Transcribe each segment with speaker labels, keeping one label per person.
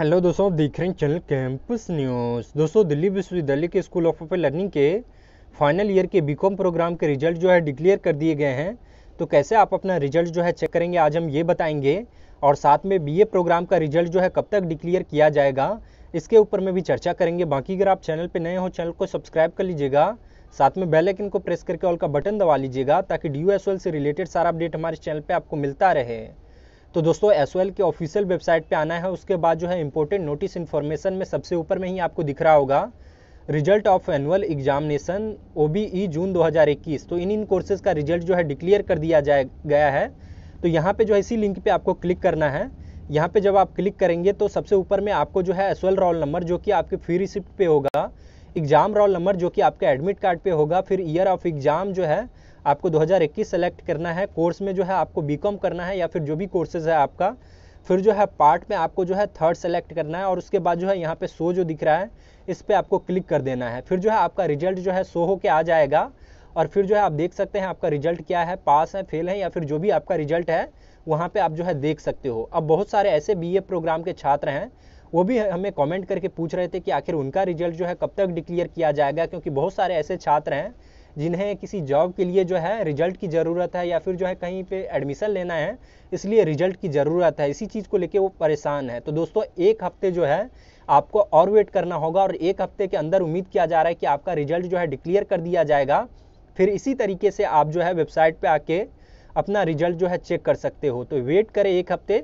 Speaker 1: hello दोस्तों आप देख रहे हैं चैनल कैंपस न्यूज़ दोस्तों दिल्ली विश्वविद्यालय के स्कूल ऑफ ऑफ लर्निंग के फाइनल ईयर के बीकॉम प्रोग्राम के रिजल्ट जो है डिक्लेयर कर दिए गए हैं तो कैसे आप अपना रिजल्ट जो है चेक करेंगे आज हम ये बताएंगे और साथ में बीए प्रोग्राम का रिजल्ट जो है कब तक डिक्लेयर किया जाएगा इसके ऊपर में भी चर्चा करेंगे बाकी अगर आप चैनल पर नए हो चैनल को सब्सक्राइब कर लीजिएगा साथ में बेल आइकन को प्रेस करके ऑल का बटन दबा लीजिएगा ताकि डी से रिलेटेड सारा अपडेट हमारे चैनल पर आपको मिलता रहे तो दोस्तों एस के ऑफिशियल वेबसाइट पे आना है उसके बाद जो है इंपॉर्टेंट नोटिस इन्फॉर्मेशन में सबसे ऊपर में ही आपको दिख रहा होगा रिजल्ट ऑफ एनुअल एग्जामिनेशन ओ जून 2021 तो इन इन कोर्सेज का रिजल्ट जो है डिक्लेयर कर दिया जाए गया है तो यहाँ पे जो है इसी लिंक पे आपको क्लिक करना है यहाँ पे जब आप क्लिक करेंगे तो सबसे ऊपर में आपको जो है एस रोल नंबर जो कि आपके फी रिसिप्ट होगा एग्जाम रोल नंबर जो कि आपके एडमिट कार्ड पर होगा फिर ईयर ऑफ एग्जाम जो है आपको 2021 सेलेक्ट करना है कोर्स में जो है आपको बीकॉम करना है या फिर जो भी कोर्सेज है आपका फिर जो है पार्ट में आपको जो है थर्ड सेलेक्ट करना है और उसके बाद जो है यहाँ पे शो जो दिख रहा है इस पर आपको क्लिक कर देना है फिर जो है आपका रिजल्ट जो है शो होके आ जाएगा और फिर जो है आप देख सकते हैं आपका रिजल्ट क्या है पास है फेल है या फिर जो भी आपका रिजल्ट है वहाँ पे आप जो है देख सकते हो अब बहुत सारे ऐसे बी प्रोग्राम के छात्र हैं वो भी हमें कमेंट करके पूछ रहे थे कि आखिर उनका रिजल्ट जो है कब तक डिक्लेयर किया जाएगा क्योंकि बहुत सारे ऐसे छात्र हैं जिन्हें किसी जॉब के लिए जो है रिजल्ट की ज़रूरत है या फिर जो है कहीं पे एडमिशन लेना है इसलिए रिजल्ट की ज़रूरत है इसी चीज़ को लेके वो परेशान है तो दोस्तों एक हफ्ते जो है आपको और वेट करना होगा और एक हफ्ते के अंदर उम्मीद किया जा रहा है कि आपका रिजल्ट जो है डिक्लेयर कर दिया जाएगा फिर इसी तरीके से आप जो है वेबसाइट पर आके अपना रिजल्ट जो है चेक कर सकते हो तो वेट करें एक हफ्ते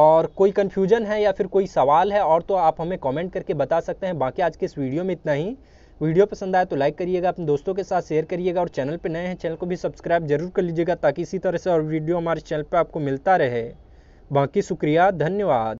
Speaker 1: और कोई कन्फ्यूजन है या फिर कोई सवाल है और तो आप हमें कमेंट करके बता सकते हैं बाकी आज के इस वीडियो में इतना ही वीडियो पसंद आए तो लाइक करिएगा अपने दोस्तों के साथ शेयर करिएगा और चैनल पर नए हैं चैनल को भी सब्सक्राइब जरूर कर लीजिएगा ताकि इसी तरह से और वीडियो हमारे चैनल पर आपको मिलता रहे बाकी शुक्रिया धन्यवाद